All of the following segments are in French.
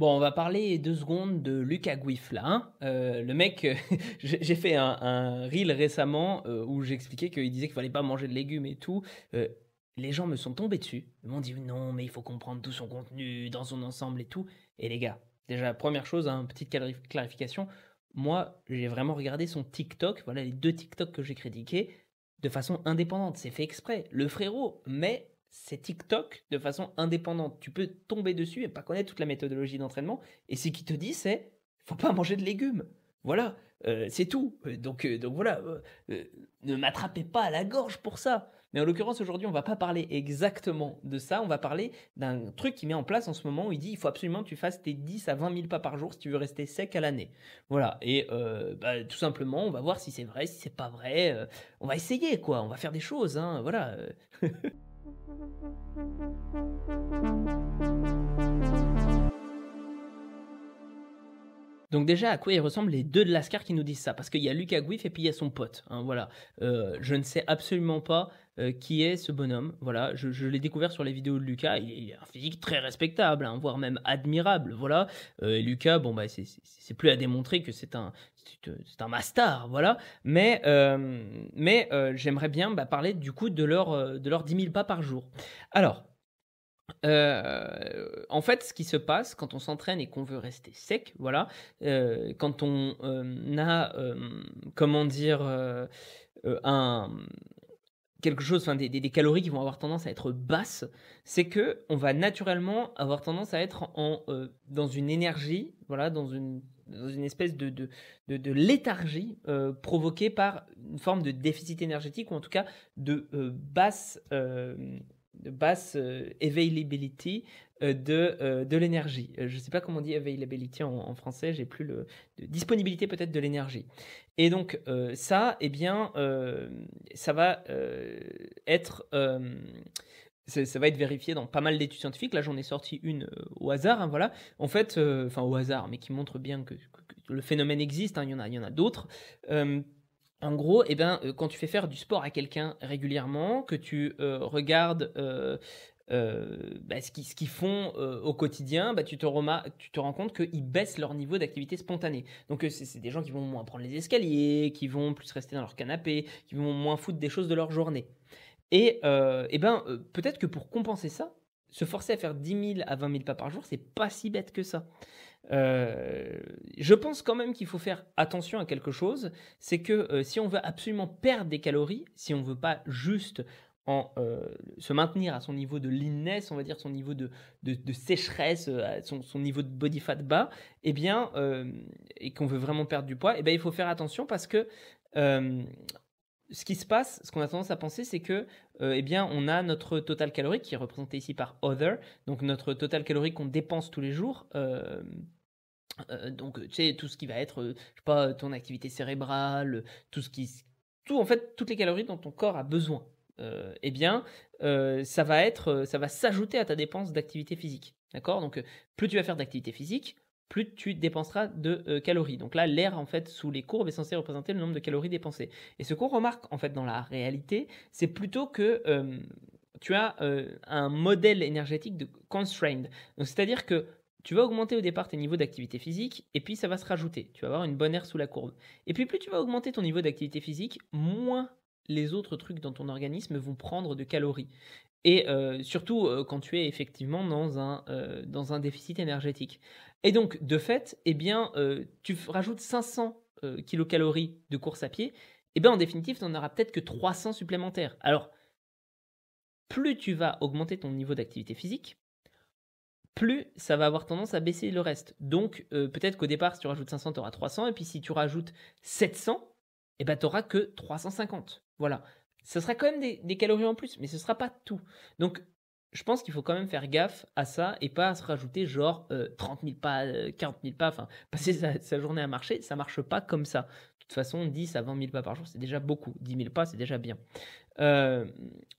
Bon, on va parler deux secondes de Lucas Guifla. là. Hein. Euh, le mec, euh, j'ai fait un, reel récemment euh, où j'expliquais qu'il disait qu'il fallait pas manger de légumes et tout. les gens me sont tombés dessus. Ils m'ont dit non, mais il faut comprendre tout son contenu dans son ensemble et tout. Et les gars, déjà, première chose, hein, petite clarification. Moi, j'ai vraiment regardé son TikTok. Voilà les deux TikTok que j'ai critiqués de façon indépendante. C'est fait exprès. Le frérot mais c'est TikTok de façon indépendante. Tu peux tomber dessus et pas connaître toute la méthodologie d'entraînement. Et ce qui te dit, c'est faut pas manger de légumes. Voilà, euh, c'est tout. Euh, euh, donc, voilà, ne m'attrapez pas à la gorge pour ça. Mais en l'occurrence, aujourd'hui, on ne va pas parler exactement de ça. On va parler d'un truc qui met en place en ce moment où il dit il faut absolument que tu fasses tes 10 à 20 000 pas par jour si tu veux rester sec à l'année. Voilà. Et bah, tout simplement, on va voir si c'est vrai, si c'est pas vrai. on va essayer, quoi. On va faire des choses. Hein, voilà. Donc déjà, à quoi ils ressemblent les deux de Lascar qui nous disent ça Parce qu'il y a Lucas Guif et puis il y a son pote. Hein, voilà. Euh, je ne sais absolument pas euh, qui est ce bonhomme. Voilà, je, l'ai découvert sur les vidéos de Lucas. Il, est a un physique très respectable, hein, voire même admirable. Voilà, euh, et Lucas, bon bah c'est plus à démontrer que c'est un c'est euh, un master, voilà. Mais mais j'aimerais bien bah, parler du coup de leur de leurs 10 000 pas par jour. Alors. en fait, ce qui se passe quand on s'entraîne et qu'on veut rester sec, voilà, quand on a, comment dire, un, quelque chose, enfin des, des, calories qui vont avoir tendance à être basses, c'est que on va naturellement avoir tendance à être en, euh, dans une énergie, voilà, dans une, dans une espèce de, de, de, léthargie euh, provoquée par une forme de déficit énergétique ou en tout cas de euh, basse, euh, basse availability, euh, euh, de, l'énergie. Euh, je ne sais pas comment on dit availability en, en français, j'ai plus le de disponibilité peut-être de l'énergie. Et donc ça, eh bien, ça va être ça, va être vérifié dans pas mal d'études scientifiques. Là, j'en ai sorti une au hasard, hein, voilà. En fait, enfin au hasard, mais qui montre bien que, le phénomène existe. Hein, il y en a, il y en a d'autres. en gros, eh ben, quand tu fais faire du sport à quelqu'un régulièrement, que tu regardes euh, bah, ce qu'ils font euh, au quotidien, bah, tu, te tu te rends compte qu'ils baissent leur niveau d'activité spontanée. Donc euh, c'est des gens qui vont moins prendre les escaliers, qui vont plus rester dans leur canapé, qui vont moins foutre des choses de leur journée. Et, ben, peut-être que pour compenser ça, se forcer à faire 10 000 à 20 000 pas par jour, c'est pas si bête que ça. je pense quand même qu'il faut faire attention à quelque chose, c'est que si on veut absolument perdre des calories, si on veut pas juste en, euh, se maintenir à son niveau de leanness, on va dire son niveau de, sécheresse, euh, son, niveau de body fat bas, eh bien, euh, et qu'on veut vraiment perdre du poids, eh bien, il faut faire attention parce que ce qui se passe, ce qu'on a tendance à penser, c'est que, eh bien, on a notre total calorique qui est représenté ici par other, donc notre total calorique qu'on dépense tous les jours. donc, tu sais, tout ce qui va être, je sais pas, ton activité cérébrale, tout ce qui, tout en fait, toutes les calories dont ton corps a besoin, euh, eh bien, euh, ça va être, euh, ça va s'ajouter à ta dépense d'activité physique. D'accord Donc, plus tu vas faire d'activité physique, plus tu dépenseras de calories. Donc là, l'air, en fait, sous les courbes est censé représenter le nombre de calories dépensées. Et ce qu'on remarque, en fait, dans la réalité, c'est plutôt que tu as un modèle énergétique de constrained. Donc, c'est-à-dire que tu vas augmenter au départ tes niveaux d'activité physique et puis ça va se rajouter. Tu vas avoir une bonne aire sous la courbe. Et puis plus tu vas augmenter ton niveau d'activité physique, moins les autres trucs dans ton organisme vont prendre de calories. Et euh, surtout euh, quand tu es effectivement dans un, euh, dans un déficit énergétique. Et donc, de fait, eh bien, tu rajoutes 500 kilocalories de course à pied, et eh bien, en définitive, tu n'en auras peut-être que 300 supplémentaires. Alors, plus tu vas augmenter ton niveau d'activité physique, plus ça va avoir tendance à baisser le reste. Donc, peut-être qu'au départ, si tu rajoutes 500, tu auras 300, et puis si tu rajoutes 700, et eh ben, tu n'auras que 350. Voilà. Ce sera quand même des, calories en plus, mais ce sera pas tout. Donc, je pense qu'il faut quand même faire gaffe à ça et pas se rajouter genre 30 euh, 000 pas, 40 euh, 000 pas, enfin, passer sa, journée à marcher, ça marche pas comme ça. De toute façon, 10 à 20 000 pas par jour, c'est déjà beaucoup. 10 000 pas, c'est déjà bien. Euh,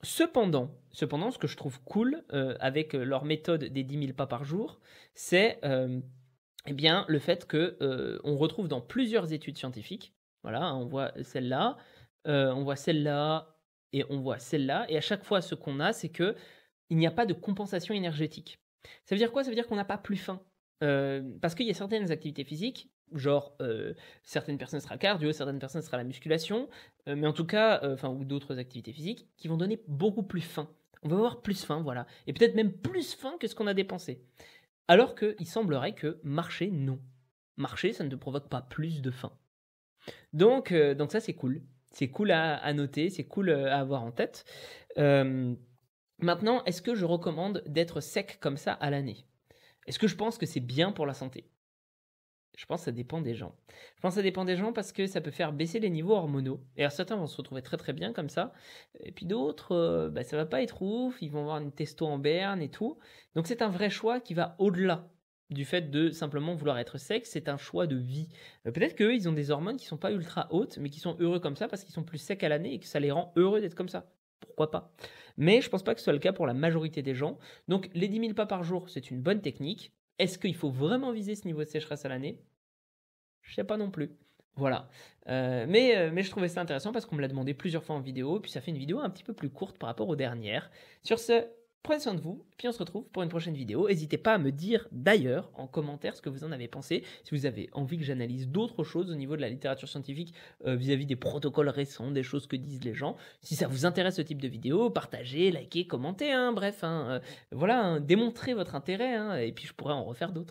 cependant, cependant, ce que je trouve cool avec leur méthode des 10 000 pas par jour, c'est eh bien le fait que on retrouve dans plusieurs études scientifiques, voilà, on voit celle-là, euh, on voit celle-là et on voit celle-là. Et à chaque fois, ce qu'on a, c'est que il n'y a pas de compensation énergétique. Ça veut dire quoi Ça veut dire qu'on n'a pas plus faim. Euh, parce qu'il y a certaines activités physiques, genre euh, certaines personnes sera cardio, certaines personnes sera la musculation, mais en tout cas, enfin ou d'autres activités physiques qui vont donner beaucoup plus faim. On va avoir plus faim, voilà, et peut-être même plus faim que ce qu'on a dépensé. Alors qu'il semblerait que marcher, non. Marcher, ça ne te provoque pas plus de faim. Donc, donc ça c'est cool. C'est cool à, noter, c'est cool euh, à avoir en tête. maintenant, est-ce que je recommande d'être sec comme ça à l'année Est-ce que je pense que c'est bien pour la santé je pense que ça dépend des gens. Je pense que ça dépend des gens parce que ça peut faire baisser les niveaux hormonaux. Et certains vont se retrouver très très bien comme ça. Et puis d'autres, ça euh, bah, ne ça va pas être ouf, ils vont avoir une testo en berne et tout. Donc c'est un vrai choix qui va au-delà du fait de simplement vouloir être sec, c'est un choix de vie. Euh, peut-être qu'eux, ils ont des hormones qui sont pas ultra hautes, mais qui sont heureux comme ça parce qu'ils sont plus secs à l'année et que ça les rend heureux d'être comme ça. Pourquoi pas Mais je pense pas que ce soit le cas pour la majorité des gens. Donc les 10 000 pas par jour, c'est une bonne technique. Est-ce qu'il faut vraiment viser ce niveau de sécheresse à l'année Je sais pas non plus. Voilà. Euh, mais, euh, mais je trouvais ça intéressant parce qu'on me l'a demandé plusieurs fois en vidéo, puis ça fait une vidéo un petit peu plus courte par rapport aux dernières. Sur ce, Prenez soin de vous, puis on se retrouve pour une prochaine vidéo. N'hésitez pas à me dire d'ailleurs en commentaire ce que vous en avez pensé, si vous avez envie que j'analyse d'autres choses au niveau de la littérature scientifique euh, vis-à-vis des protocoles récents, des choses que disent les gens. Si ça vous intéresse ce type de vidéo, partagez, likez, commentez, hein, bref, hein, euh, voilà, hein, démontrez votre intérêt, et puis je pourrais en refaire d'autres.